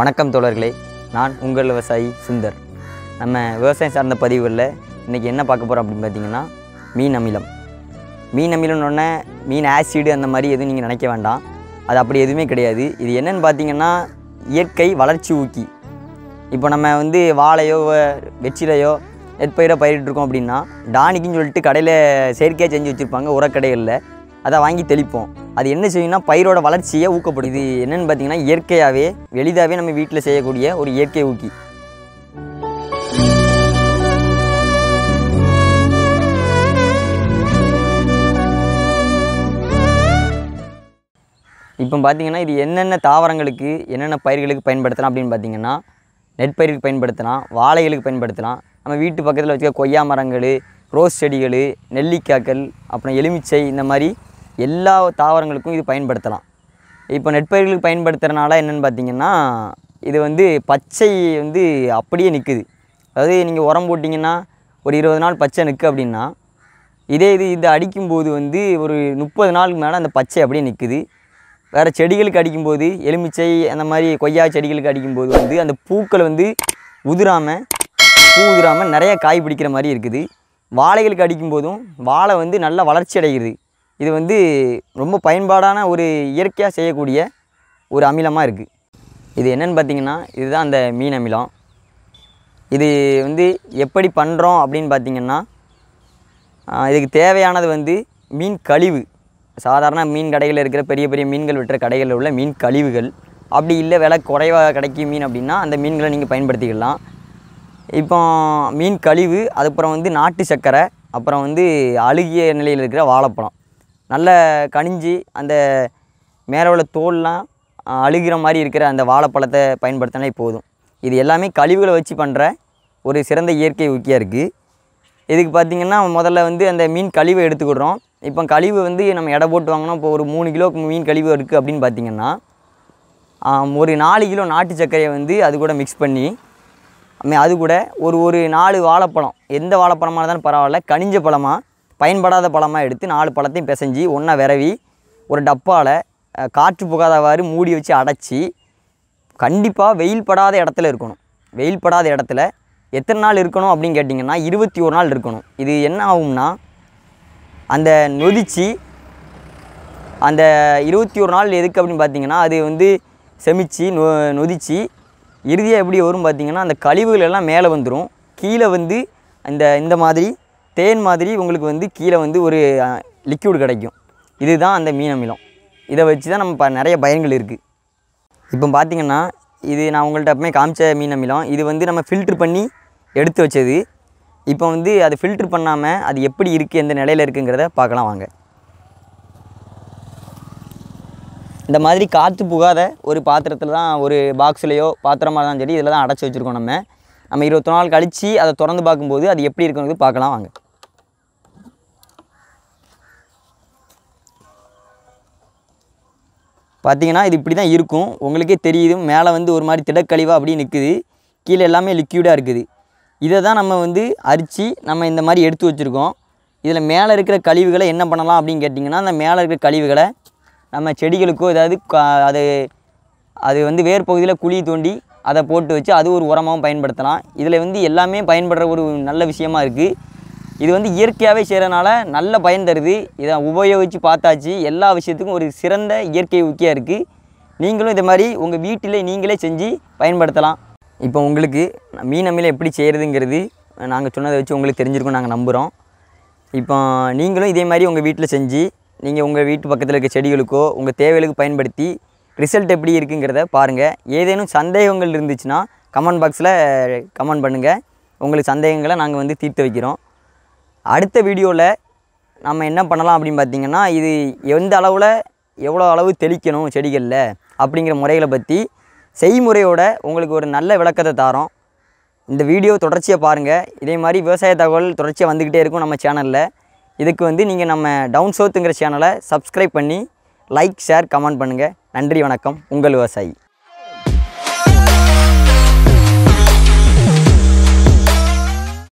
வணக்கம் தோழர்களே நான் உங்கள் விவசாயி சுந்தர் நம்ம விவசாயம் சார்ந்த பதிவுகளில் இன்றைக்கி என்ன பார்க்க போகிறோம் அப்படின்னு பார்த்தீங்கன்னா மீன் அமிலம் மீன் அமிலம்னோடனே மீன் ஆசிடு அந்த மாதிரி எதுவும் நீங்கள் நினைக்க வேண்டாம் அது அப்படி எதுவுமே கிடையாது இது என்னென்னு பார்த்தீங்கன்னா இயற்கை வளர்ச்சி ஊக்கி இப்போ நம்ம வந்து வாழையோ வெற்றிலையோ நெற்பயிரோ பயிரிட்டுருக்கோம் அப்படின்னா டானிக்குன்னு சொல்லிட்டு கடையில் செயற்கையாக செஞ்சு வச்சுருப்பாங்க உரக்கடைகளில் அதை வாங்கி தெளிப்போம் அது என்ன செய்யும்னா பயிரோட வளர்ச்சியை ஊக்கப்படுது என்னென்னு பார்த்தீங்கன்னா இயற்கையாகவே எளிதாகவே நம்ம வீட்டில் செய்யக்கூடிய ஒரு இயற்கை ஊக்கி இப்போ பார்த்தீங்கன்னா இது என்னென்ன தாவரங்களுக்கு என்னென்ன பயிர்களுக்கு பயன்படுத்தலாம் அப்படின்னு பார்த்தீங்கன்னா நெற்பயிருக்கு பயன்படுத்தலாம் வாழைகளுக்கு பயன்படுத்தலாம் நம்ம வீட்டு பக்கத்தில் வச்சுக்க கொய்யா மரங்கள் ரோஸ் செடிகள் நெல்லிக்காய்கள் அப்புறம் எலுமிச்சை இந்த மாதிரி எல்லா தாவரங்களுக்கும் இது பயன்படுத்தலாம் இப்போ நெற்பயிர்களுக்கு பயன்படுத்துகிறனால என்னென்னு பார்த்தீங்கன்னா இது வந்து பச்சை வந்து அப்படியே நிற்குது அதாவது நீங்கள் உரம் போட்டிங்கன்னா ஒரு இருபது நாள் பச்சை நிற்கு அப்படின்னா இதே இது இது அடிக்கும்போது வந்து ஒரு முப்பது நாளுக்கு மேலே அந்த பச்சை அப்படியே நிற்குது வேறு செடிகளுக்கு அடிக்கும்போது எலுமிச்சை அந்த மாதிரி கொய்யா செடிகளுக்கு அடிக்கும்போது வந்து அந்த பூக்கள் வந்து உதிராமல் பூ உதிராமல் நிறையா காய் பிடிக்கிற மாதிரி இருக்குது வாழைகளுக்கு அடிக்கும்போதும் வாழை வந்து நல்லா வளர்ச்சி அடைகிறது இது வந்து ரொம்ப பயன்பாடான ஒரு இயற்கையாக செய்யக்கூடிய ஒரு அமிலமாக இருக்குது இது என்னென்னு பார்த்தீங்கன்னா இதுதான் அந்த மீன் அமிலம் இது வந்து எப்படி பண்ணுறோம் அப்படின்னு பார்த்திங்கன்னா இதுக்கு தேவையானது வந்து மீன் கழிவு சாதாரண மீன் கடைகளில் இருக்கிற பெரிய பெரிய மீன்கள் விட்டுற கடைகளில் உள்ள மீன் கழிவுகள் அப்படி இல்லை விலை குறைவாக கிடைக்கும் மீன் அப்படின்னா அந்த மீன்களை நீங்கள் பயன்படுத்திக்கலாம் இப்போ மீன் கழிவு அதுக்கப்புறம் வந்து நாட்டு சர்க்கரை அப்புறம் வந்து அழுகிய நிலையில் இருக்கிற வாழைப்பழம் நல்ல கனிஞ்சி அந்த மேலே உள்ள தோல்லாம் அழுகிற மாதிரி இருக்கிற அந்த வாழைப்பழத்தை பயன்படுத்தினாலே போதும் இது எல்லாமே கழிவுகளை வச்சு பண்ணுற ஒரு சிறந்த இயற்கை ஊக்கியாக இருக்குது இதுக்கு பார்த்திங்கன்னா முதல்ல வந்து அந்த மீன் கழிவை எடுத்துக்கிடுறோம் இப்போ கழிவு வந்து நம்ம எடை போட்டு வாங்கினோம் இப்போ ஒரு மூணு கிலோ மீன் கழிவு இருக்குது அப்படின்னு பார்த்திங்கன்னா ஒரு நாலு கிலோ நாட்டு சர்க்கரையை வந்து அது கூட மிக்ஸ் பண்ணி அது கூட ஒரு ஒரு நாலு வாழைப்பழம் எந்த வாழைப்பழமாக இருந்தாலும் பரவாயில்ல கனிஞ்ச பழமாக பயன்படாத பழமாக எடுத்து நாலு பழத்தையும் பிசைஞ்சு ஒன்றா விரவி ஒரு டப்பாவில் காற்று புகாதவாறு மூடி வச்சு அடைச்சி கண்டிப்பாக வெயில் படாத இடத்துல இருக்கணும் வெயில் படாத இடத்துல எத்தனை நாள் இருக்கணும் அப்படின்னு கேட்டிங்கன்னா இருபத்தி ஒரு நாள் இருக்கணும் இது என்ன ஆகும்னா அந்த நொதிச்சு அந்த இருபத்தி ஒரு நாள் எதுக்கு அப்படின்னு பார்த்தீங்கன்னா அது வந்து செமிச்சு நொ நொதிச்சு இறுதியாக எப்படி வரும் பார்த்திங்கன்னா அந்த கழிவுகள் எல்லாம் மேலே வந்துடும் கீழே வந்து அந்த இந்த மாதிரி தேன் மாதிரி உங்களுக்கு வந்து கீழே வந்து ஒரு லிக்யூடு கிடைக்கும் இதுதான் அந்த மீன் அமிலம் இதை வச்சு தான் நம்ம நிறைய பயன்கள் இருக்குது இப்போ பார்த்திங்கன்னா இது நான் உங்கள்கிட்ட அப்பமே காமிச்ச மீன் அமிலம் இது வந்து நம்ம ஃபில்ட்ரு பண்ணி எடுத்து வச்சது இப்போ வந்து அது ஃபில்ட்ரு பண்ணாமல் அது எப்படி இருக்குது எந்த நிலையில் இருக்குங்கிறத பார்க்கலாம் வாங்க இந்த மாதிரி காற்று புகாத ஒரு பாத்திரத்தில் தான் ஒரு பாக்ஸ்லேயோ பாத்திரமாக தான் சரி இதில் தான் அடைச்சி வச்சுருக்கோம் நம்ம நம்ம இருபத்தி நாள் கழித்து அதை திறந்து பார்க்கும்போது அது எப்படி இருக்குங்கிறது பார்க்கலாம் வாங்க பார்த்தீங்கன்னா இது இப்படி தான் இருக்கும் உங்களுக்கே தெரியுது மேலே வந்து ஒரு மாதிரி திடக்கழிவாக அப்படி நிற்குது கீழே எல்லாமே லிக்யூடாக இருக்குது இதை தான் நம்ம வந்து அரித்து நம்ம இந்த மாதிரி எடுத்து வச்சுருக்கோம் இதில் மேலே இருக்கிற கழிவுகளை என்ன பண்ணலாம் அப்படின்னு கேட்டிங்கன்னா அந்த மேலே இருக்கிற கழிவுகளை நம்ம செடிகளுக்கோ ஏதாவது அது அது வந்து வேர் பகுதியில் குழி தோண்டி அதை போட்டு வச்சு அது ஒரு உரமாகவும் பயன்படுத்தலாம் இதில் வந்து எல்லாமே பயன்படுற ஒரு நல்ல விஷயமா இருக்குது இது வந்து இயற்கையாகவே செய்கிறனால நல்ல பயன் தருது இதை உபயோகித்து பார்த்தாச்சு எல்லா விஷயத்துக்கும் ஒரு சிறந்த இயற்கை ஊக்கியாக இருக்குது நீங்களும் இதை மாதிரி உங்கள் வீட்டிலே நீங்களே செஞ்சு பயன்படுத்தலாம் இப்போ உங்களுக்கு மீன் அம்மையில் எப்படி செய்கிறதுங்கிறது நாங்கள் சொன்னதை வச்சு உங்களுக்கு தெரிஞ்சிருக்கும் நாங்கள் நம்புகிறோம் இப்போ நீங்களும் இதே மாதிரி உங்கள் வீட்டில் செஞ்சு நீங்கள் உங்கள் வீட்டு பக்கத்தில் இருக்க செடிகளுக்கோ உங்கள் தேவைகளுக்கு பயன்படுத்தி ரிசல்ட் எப்படி இருக்குங்கிறத பாருங்கள் ஏதேனும் சந்தேகங்கள் இருந்துச்சுன்னா கமெண்ட் பாக்ஸில் கமெண்ட் பண்ணுங்கள் உங்களுக்கு சந்தேகங்களை நாங்கள் வந்து தீர்த்து வைக்கிறோம் அடுத்த வீடியோவில் நம்ம என்ன பண்ணலாம் அப்படின்னு பார்த்திங்கன்னா இது எந்த அளவில் எவ்வளோ அளவு தெளிக்கணும் செடிகளில் அப்படிங்கிற முறைகளை பற்றி செய்முறையோட உங்களுக்கு ஒரு நல்ல விளக்கத்தை தாரோம் இந்த வீடியோ தொடர்ச்சியாக பாருங்கள் இதே மாதிரி விவசாய தகவல் தொடர்ச்சியாக வந்துக்கிட்டே இருக்கும் நம்ம சேனலில் இதுக்கு வந்து நீங்கள் நம்ம டவுன் சவுத்துங்கிற சேனலை சப்ஸ்கிரைப் பண்ணி லைக் ஷேர் கமெண்ட் பண்ணுங்கள் நன்றி வணக்கம் உங்கள் விவசாயி